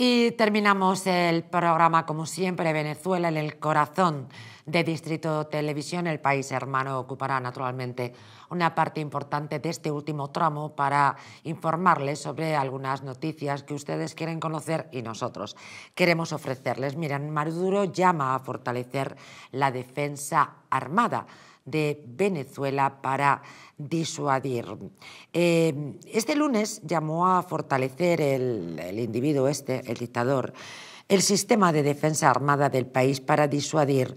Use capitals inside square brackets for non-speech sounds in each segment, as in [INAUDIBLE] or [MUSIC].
Y terminamos el programa, como siempre, Venezuela en el corazón de Distrito Televisión, el país hermano ocupará naturalmente una parte importante de este último tramo para informarles sobre algunas noticias que ustedes quieren conocer y nosotros queremos ofrecerles. Miren, Maduro llama a fortalecer la defensa armada de Venezuela para disuadir. Eh, este lunes llamó a fortalecer el, el individuo este, el dictador, el sistema de defensa armada del país para disuadir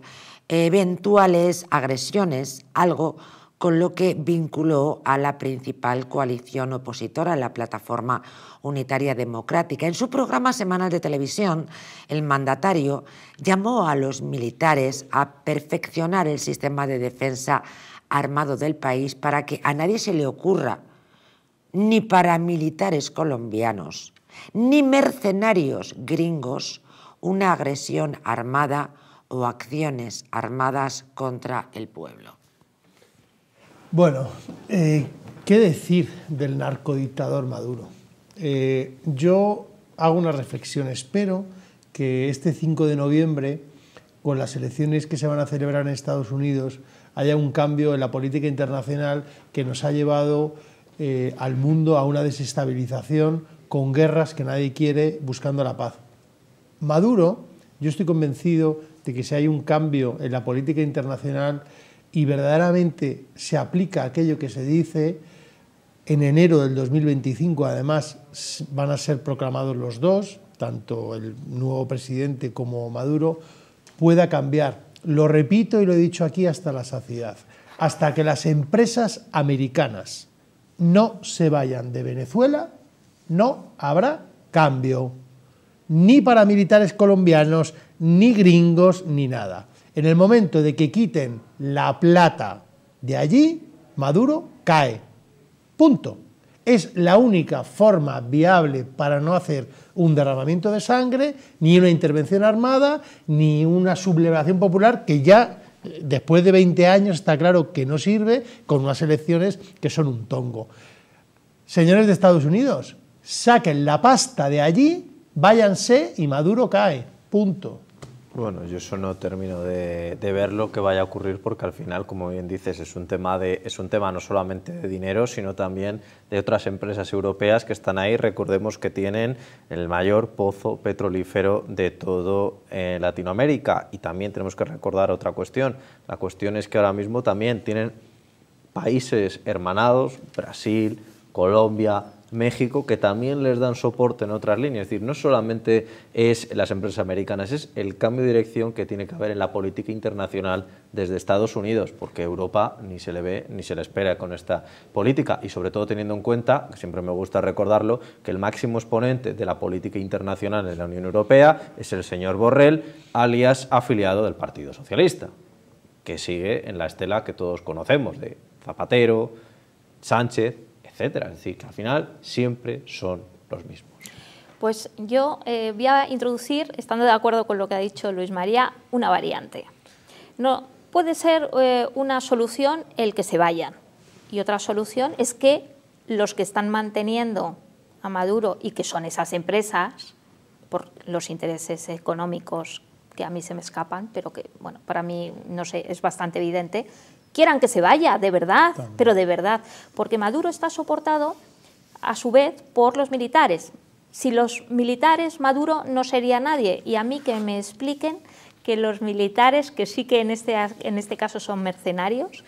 eventuales agresiones, algo con lo que vinculó a la principal coalición opositora, la Plataforma Unitaria Democrática. En su programa semanal de televisión, el mandatario llamó a los militares a perfeccionar el sistema de defensa armado del país para que a nadie se le ocurra, ni paramilitares colombianos, ni mercenarios gringos, una agresión armada o acciones armadas contra el pueblo. Bueno, eh, ¿qué decir del narcodictador Maduro? Eh, yo hago una reflexión, espero que este 5 de noviembre, con las elecciones que se van a celebrar en Estados Unidos, haya un cambio en la política internacional que nos ha llevado eh, al mundo a una desestabilización con guerras que nadie quiere buscando la paz. Maduro yo estoy convencido de que si hay un cambio en la política internacional y verdaderamente se aplica aquello que se dice, en enero del 2025 además van a ser proclamados los dos, tanto el nuevo presidente como Maduro, pueda cambiar. Lo repito y lo he dicho aquí hasta la saciedad, hasta que las empresas americanas no se vayan de Venezuela, no habrá cambio ni paramilitares colombianos, ni gringos, ni nada. En el momento de que quiten la plata de allí, Maduro cae. Punto. Es la única forma viable para no hacer un derramamiento de sangre, ni una intervención armada, ni una sublevación popular que ya eh, después de 20 años está claro que no sirve con unas elecciones que son un tongo. Señores de Estados Unidos, saquen la pasta de allí váyanse y Maduro cae, punto. Bueno, yo eso no termino de, ver lo que vaya a ocurrir porque al final, como bien dices, es un tema es un tema no solamente de dinero, sino también de otras empresas europeas que están ahí. Recordemos que tienen el mayor pozo petrolífero de todo eh, Latinoamérica y también tenemos que recordar otra cuestión. La cuestión es que ahora mismo también tienen países hermanados, Brasil, Colombia, México, que también les dan soporte en otras líneas. Es decir, no solamente es las empresas americanas, es el cambio de dirección que tiene que haber en la política internacional desde Estados Unidos, porque Europa ni se le ve ni se le espera con esta política. Y sobre todo teniendo en cuenta, que siempre me gusta recordarlo, que el máximo exponente de la política internacional en la Unión Europea es el señor Borrell, alias afiliado del Partido Socialista, que sigue en la estela que todos conocemos de Zapatero, Sánchez, es decir, que al final siempre son los mismos. Pues yo eh, voy a introducir, estando de acuerdo con lo que ha dicho Luis María, una variante. No, puede ser eh, una solución el que se vayan y otra solución es que los que están manteniendo a Maduro y que son esas empresas, por los intereses económicos que a mí se me escapan, pero que bueno, para mí no sé, es bastante evidente, quieran que se vaya, de verdad, pero de verdad, porque Maduro está soportado a su vez por los militares. Si los militares, Maduro no sería nadie. Y a mí que me expliquen que los militares, que sí que en este, en este caso son mercenarios,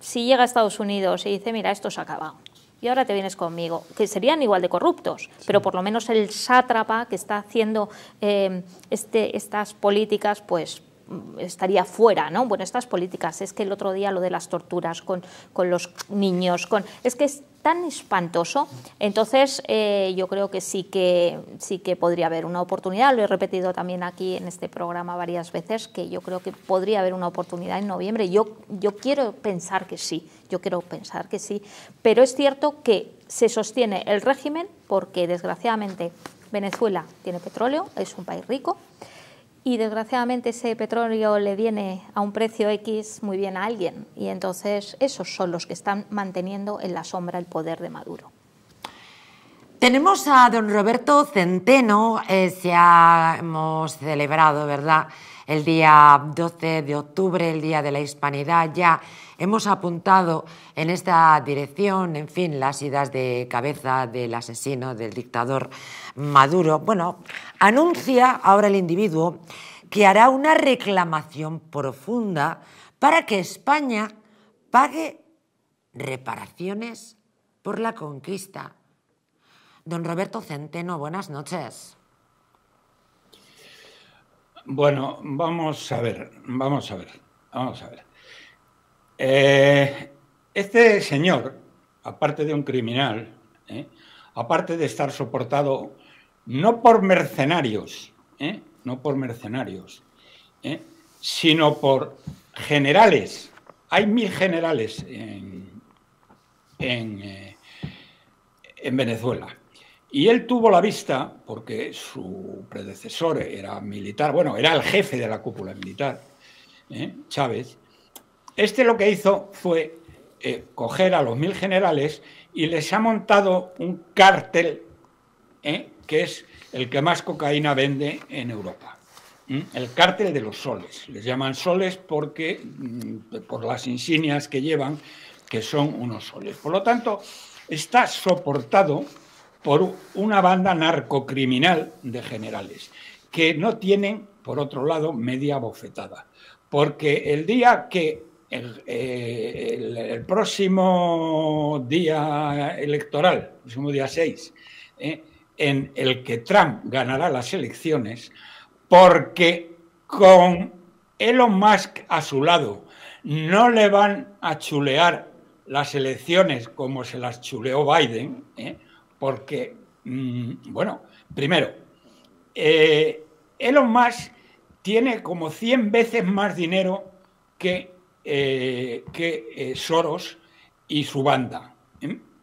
si llega a Estados Unidos y dice, mira, esto se ha acabado, y ahora te vienes conmigo, que serían igual de corruptos, pero por lo menos el sátrapa que está haciendo eh, este, estas políticas, pues Mm, estaría fuera, ¿no? Bueno, estas políticas, es que el otro día lo de las torturas con, los niños, con, es que es tan espantoso. Entonces, eh, yo creo que sí que sí que podría haber una oportunidad. Lo he repetido también aquí en este programa varias veces que yo creo que podría haber una oportunidad en noviembre. Yo yo quiero pensar que sí. Yo quiero pensar que sí. Pero es cierto que se sostiene el régimen porque desgraciadamente Venezuela tiene petróleo, es un país rico y desgraciadamente ese petróleo le viene a un precio X muy bien a alguien y entonces esos son los que están manteniendo en la sombra el poder de Maduro. Tenemos a don Roberto Centeno, eh, se hemos celebrado, ¿verdad? el día 12 de octubre, el Día de la Hispanidad, ya hemos apuntado en esta dirección, en fin, las idas de cabeza del asesino, del dictador Maduro. Bueno, anuncia ahora el individuo que hará una reclamación profunda para que España pague reparaciones por la conquista. Don Roberto Centeno, buenas noches. Bueno, vamos a ver, vamos a ver, vamos a ver. Eh, este señor, aparte de un criminal, ¿eh? aparte de estar soportado no por mercenarios, ¿eh? no por mercenarios, sino por generales. Hay mil generales en Venezuela. Y él tuvo la vista, porque su predecesor era militar, bueno, era el jefe de la cúpula militar, ¿eh? Chávez. Este lo que hizo fue eh, coger a los mil generales y les ha montado un cártel, ¿eh? que es el que más cocaína vende en Europa. El cártel de los soles. Les llaman soles porque mm, por las insignias que llevan, que son unos soles. Por lo tanto, está soportado por una banda narcocriminal de generales, que no tienen, por otro lado, media bofetada. Porque el día que el, eh, próximo día electoral, el próximo día 6, eh, en el que Trump ganará las elecciones, porque con Elon Musk a su lado no le van a chulear las elecciones como se las chuleó Biden, eh, porque, mm, bueno, primero, eh, Elon Musk tiene como 100 veces más dinero que, eh, que eh, Soros y su banda.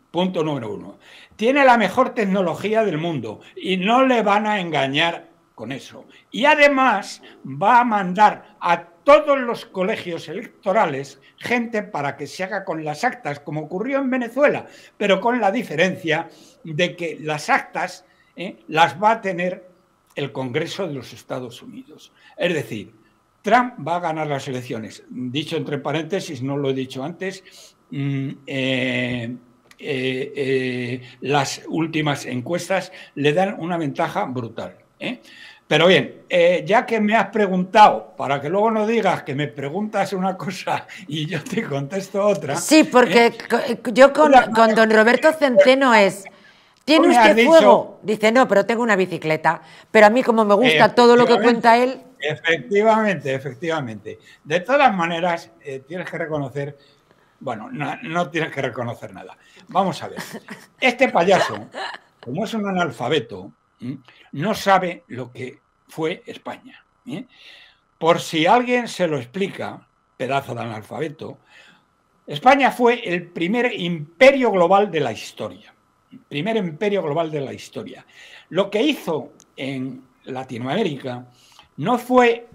Punto número uno. Tiene la mejor tecnología del mundo y no le van a engañar con eso. Y además va a mandar a todos los colegios electorales gente para que se haga con las actas, como ocurrió en Venezuela, pero con la diferencia de que las actas eh, las va a tener el Congreso de los Estados Unidos. Es decir, Trump va a ganar las elecciones. Dicho entre paréntesis, no lo he dicho antes, mm, eh, eh, las últimas encuestas le dan una ventaja brutal. ¿Eh? Pero bien, eh, ya que me has preguntado, para que luego no digas que me preguntas una cosa y yo te contesto otra. Sí, porque eh, eh, yo con, don Roberto Centeno es, ¿tiene usted fuego? Dice, no, pero tengo una bicicleta. Pero a mí como me gusta todo lo que cuenta él... Efectivamente, efectivamente. De todas maneras, tienes que reconocer bueno, no, tienes que reconocer nada. Vamos a ver. Este payaso, como es un analfabeto, ¿eh? no sabe lo que fue España. ¿eh? Por si alguien se lo explica, pedazo de analfabeto, España fue el primer imperio global de la historia. Primer imperio global de la historia. Lo que hizo en Latinoamérica no fue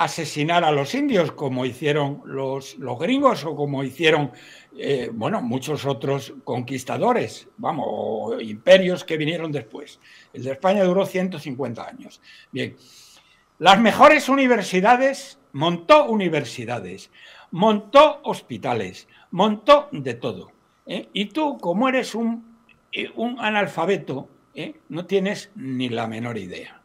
asesinar a los indios, como hicieron los, los gringos o como hicieron, eh, bueno, muchos otros conquistadores, vamos, o imperios que vinieron después. El de España duró 150 años. Bien, las mejores universidades, montó universidades, montó hospitales, montó de todo. ¿eh? Y tú, como eres un, eh, un analfabeto, no tienes ni la menor idea.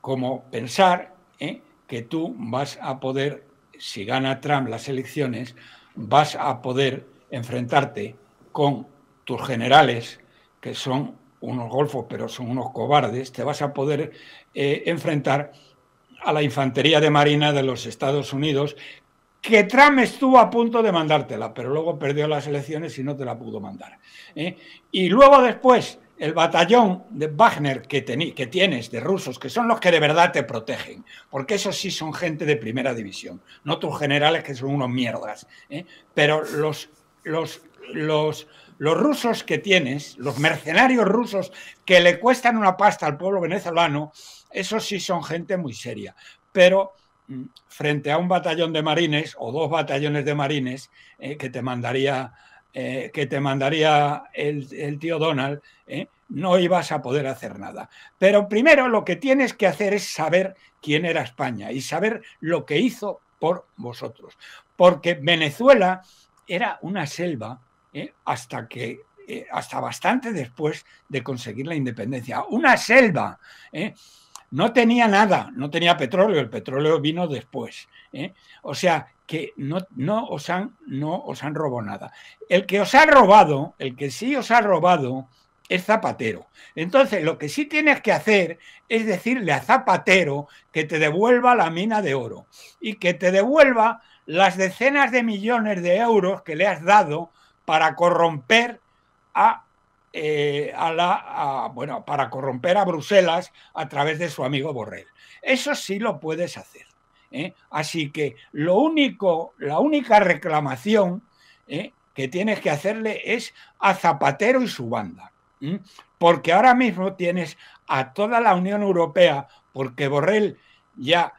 cómo pensar... ¿eh? que tú vas a poder, si gana Trump las elecciones, vas a poder enfrentarte con tus generales, que son unos golfos, pero son unos cobardes, te vas a poder eh, enfrentar a la infantería de marina de los Estados Unidos, que Trump estuvo a punto de mandártela, pero luego perdió las elecciones y no te la pudo mandar. ¿eh? Y luego después el batallón de Wagner que, que tienes de rusos, que son los que de verdad te protegen, porque esos sí son gente de primera división, no tus generales que son unos mierdas. ¿eh? Pero los, los, los, los rusos que tienes, los mercenarios rusos que le cuestan una pasta al pueblo venezolano, esos sí son gente muy seria. Pero mm, frente a un batallón de marines o dos batallones de marines eh, que te mandaría eh, que te mandaría el, tío Donald, ¿eh? no ibas a poder hacer nada. Pero primero lo que tienes que hacer es saber quién era España y saber lo que hizo por vosotros. Porque Venezuela era una selva ¿eh? hasta que hasta bastante después de conseguir la independencia. Una selva. No tenía nada, no tenía petróleo, el petróleo vino después. ¿eh? O sea, que no, os han, no os han robado nada. El que os ha robado, el que sí os ha robado, es Zapatero. Entonces, lo que sí tienes que hacer es decirle a Zapatero que te devuelva la mina de oro y que te devuelva las decenas de millones de euros que le has dado para corromper a, eh, la bueno para corromper a Bruselas a través de su amigo Borrell. Eso sí lo puedes hacer. ¿eh? Así que lo único, la única reclamación ¿eh? que tienes que hacerle es a Zapatero y su banda. Porque ahora mismo tienes a toda la Unión Europea, porque Borrell ya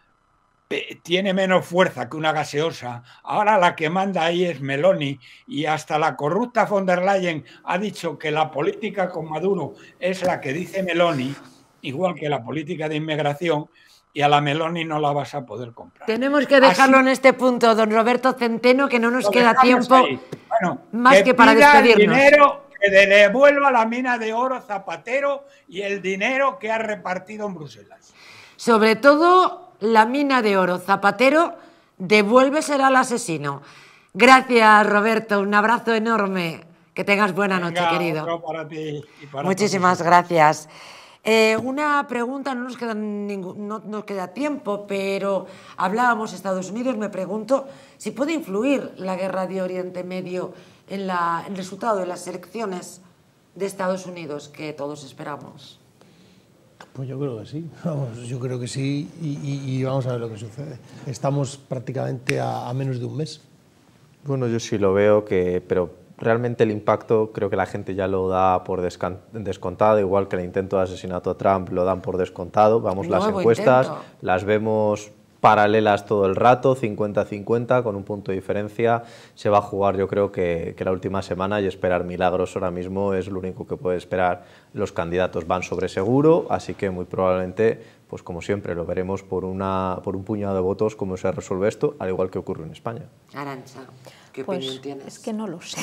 tiene menos fuerza que una gaseosa. Ahora la que manda ahí es Meloni y hasta la corrupta von der Leyen ha dicho que la política con Maduro es la que dice Meloni, igual que la política de inmigración y a la Meloni no la vas a poder comprar. Tenemos que dejarlo en este punto, don Roberto Centeno, que no nos queda tiempo más que, para despedirnos. dinero que devuelva la mina de oro Zapatero y el dinero que ha repartido en Bruselas. Sobre todo la mina de oro Zapatero, devuelve será el asesino. Gracias, Roberto, un abrazo enorme. Que tengas buena noche, querido. y Muchísimas gracias. Eh, una pregunta, no nos, queda no nos queda tiempo, pero hablábamos Estados Unidos, me pregunto si puede influir la guerra de Oriente Medio en el resultado de las elecciones de Estados Unidos que todos esperamos. Pues yo creo que sí, [LAUGHS] yo creo que sí y, vamos a ver lo que sucede. Estamos prácticamente a, a menos de un mes. Bueno, yo sí lo veo que, pero realmente el impacto creo que la gente ya lo da por descontado, igual que el intento de asesinato a Trump lo dan por descontado. Vamos, las encuestas las vemos paralelas todo el rato, 50-50, con un punto de diferencia. Se va a jugar yo creo que, la última semana y esperar milagros ahora mismo es lo único que puede esperar. Los candidatos van sobre seguro, así que muy probablemente, pues como siempre, lo veremos por, una, por un puñado de votos cómo se resuelve esto, al igual que ocurre en España pues, tienes? Es que no lo sé.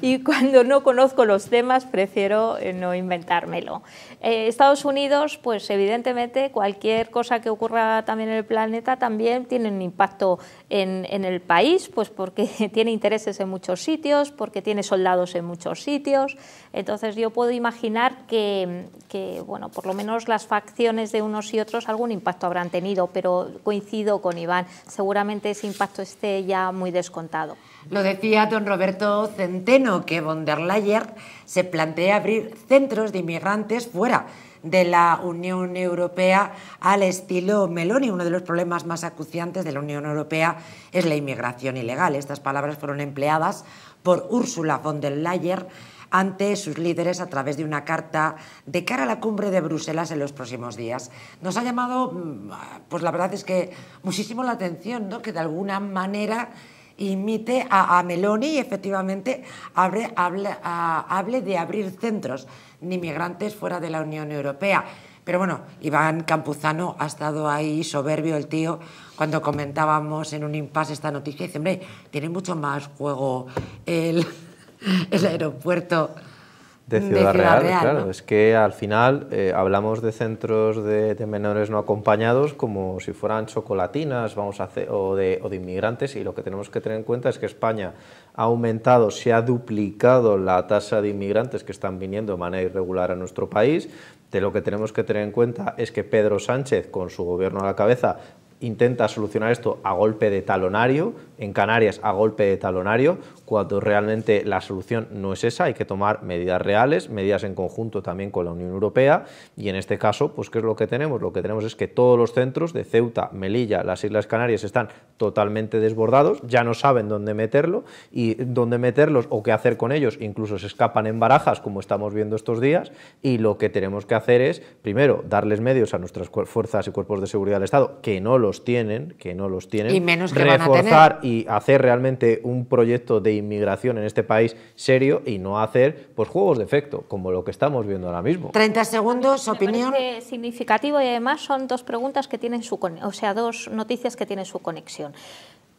[LAUGHS] y cuando no conozco los temas, prefiero eh, no inventármelo. Eh, Estados Unidos, pues evidentemente, cualquier cosa que ocurra también en el planeta también tiene un impacto en, el país, pues porque [LAUGHS] tiene intereses en muchos sitios, porque tiene soldados en muchos sitios. Entonces, yo puedo imaginar que, que bueno, por lo menos las facciones de unos y otros algún impacto habrán tenido, pero coincido con Iván. Seguramente ese impacto esté ya muy descontado lo decía don Roberto Centeno, que von der Leyen se plantea abrir centros de inmigrantes fuera de la Unión Europea al estilo Meloni. Uno de los problemas más acuciantes de la Unión Europea es la inmigración ilegal. Estas palabras fueron empleadas por Ursula von der Leyen ante sus líderes a través de una carta de cara a la cumbre de Bruselas en los próximos días. Nos ha llamado, mm, pues la verdad es que muchísimo la atención, que de alguna manera imite a, Meloni y efectivamente hable, de abrir centros de inmigrantes fuera de la Unión Europea. Pero bueno, Iván Campuzano ha estado ahí soberbio el tío cuando comentábamos en un impasse esta noticia. Dice, hombre, tiene mucho más juego el aeropuerto de Ciudad, Real, claro. Es que al final eh, hablamos de centros de, de, menores no acompañados como si fueran chocolatinas vamos a hacer, o, de, o de inmigrantes y lo que tenemos que tener en cuenta es que España ha aumentado, se ha duplicado la tasa de inmigrantes que están viniendo de manera irregular a nuestro país. De lo que tenemos que tener en cuenta es que Pedro Sánchez, con su gobierno a la cabeza, intenta solucionar esto a golpe de talonario, en Canarias a golpe de talonario, cuando realmente la solución no es esa, hay que tomar medidas reales, medidas en conjunto también con la Unión Europea, y en este caso, pues ¿qué es lo que tenemos? Lo que tenemos es que todos los centros de Ceuta, Melilla, las Islas Canarias están totalmente desbordados, ya no saben dónde meterlo, y dónde meterlos o qué hacer con ellos, incluso se escapan en barajas, como estamos viendo estos días, y lo que tenemos que hacer es, primero, darles medios a nuestras fuerzas y cuerpos de seguridad del Estado, que no lo los tienen, que no los tienen, y menos reforzar y hacer realmente un proyecto de inmigración en este país serio y no hacer pues juegos de efecto, como lo que estamos viendo ahora mismo. 30 segundos, opinión. significativo y además son dos preguntas que tienen su o sea, dos noticias que tienen su conexión.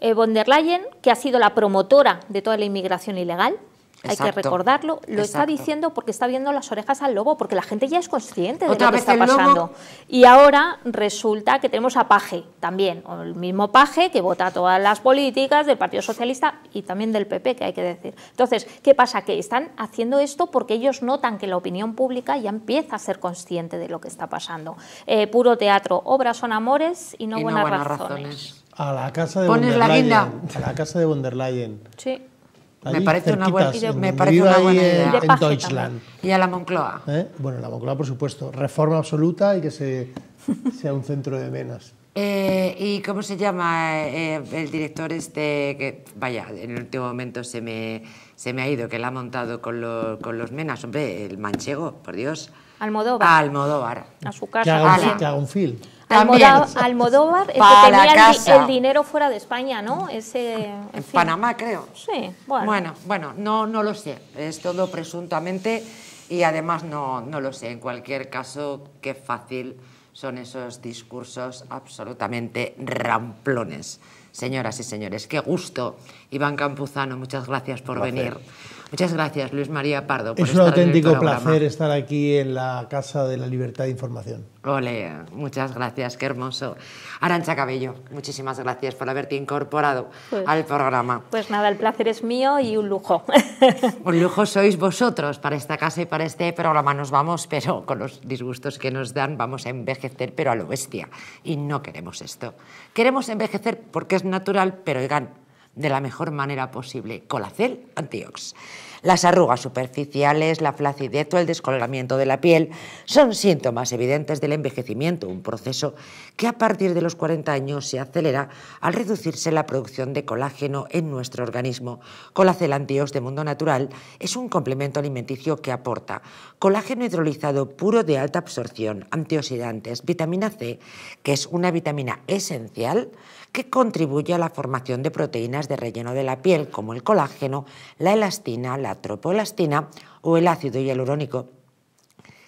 Eh, von der Leyen, que ha sido la promotora de toda la inmigración ilegal, hay que recordarlo, lo está diciendo porque está viendo las orejas al lobo, porque la gente ya es consciente de lo que está pasando. Y ahora resulta que tenemos a Paje también, el mismo Paje que vota todas las políticas del Partido Socialista y también del PP, que hay que decir. Entonces, ¿qué pasa? Que están haciendo esto porque ellos notan que la opinión pública ya empieza a ser consciente de lo que está pasando. Eh, puro teatro, obras son amores y no, buenas, razones. A la casa de A la casa de von Sí me parece una buena idea. una buena idea. En, Deutschland. Y a la Moncloa. ¿Eh? Bueno, la Moncloa, por supuesto. Reforma absoluta y que se, sea un centro de menas. Eh, ¿Y cómo se llama eh, el director este que, vaya, en el último momento se me, se me ha ido, que la ha montado con, con los menas? Hombre, el manchego, por Dios. Almodóvar. Almodóvar. A su casa. Que que haga un film. Almodóvar, el que tenía El, dinero fuera de España, ¿no? Ese, en, Panamá, creo. Sí, bueno. Bueno, no, no lo sé. Es todo presuntamente y además no, no lo sé. En cualquier caso, qué fácil son esos discursos absolutamente ramplones Señoras y señores, qué gusto. Iván Campuzano, muchas gracias por venir. Muchas gracias, Luis María Pardo. es un auténtico placer estar aquí en la Casa de la Libertad de Información. Ole, muchas gracias, qué hermoso. Arancha Cabello, muchísimas gracias por haberte incorporado pues, al programa. Pues nada, el placer es mío y un lujo. [LAUGHS] un lujo sois vosotros para esta casa y para este programa. Nos vamos, pero con los disgustos que nos dan, vamos a envejecer, pero a lo bestia. Y no queremos esto. Queremos envejecer porque es natural, pero oigan, de la mejor manera posible, colacel antiox. Las arrugas superficiales, la flacidez o el descolgamiento de la piel son síntomas evidentes del envejecimiento, un proceso que a partir de los 40 años se acelera al reducirse la producción de colágeno en nuestro organismo. Colacel Antiox de Mundo Natural es un complemento alimenticio que aporta colágeno hidrolizado puro de alta absorción, antioxidantes, vitamina C, que es una vitamina esencial que contribuye a la formación de proteínas de relleno de la piel como el colágeno, la elastina, la tropoelastina o el ácido hialurónico.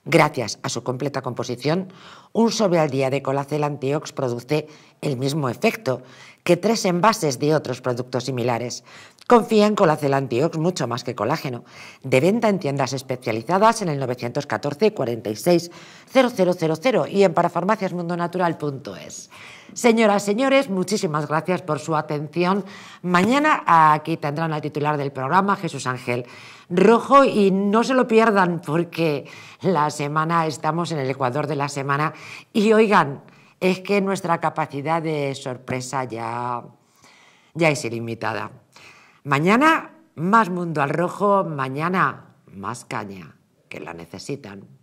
Gracias a su completa composición, un sobre al día de Colacel Antiox produce el mismo efecto que tres envases de otros productos similares. Confía en Colacel Antiox mucho más que colágeno. De venta en tiendas especializadas en el 914 46 0000 y en parafarmaciasmundonatural.es. Señoras, señores, muchísimas gracias por su atención. Mañana aquí tendrán al titular del programa, Jesús Ángel Rojo, y no se lo pierdan porque la semana estamos en el Ecuador de la semana. Y oigan, es que nuestra capacidad de sorpresa ya, ya es ilimitada. Mañana más mundo al rojo, mañana más caña, que la necesitan.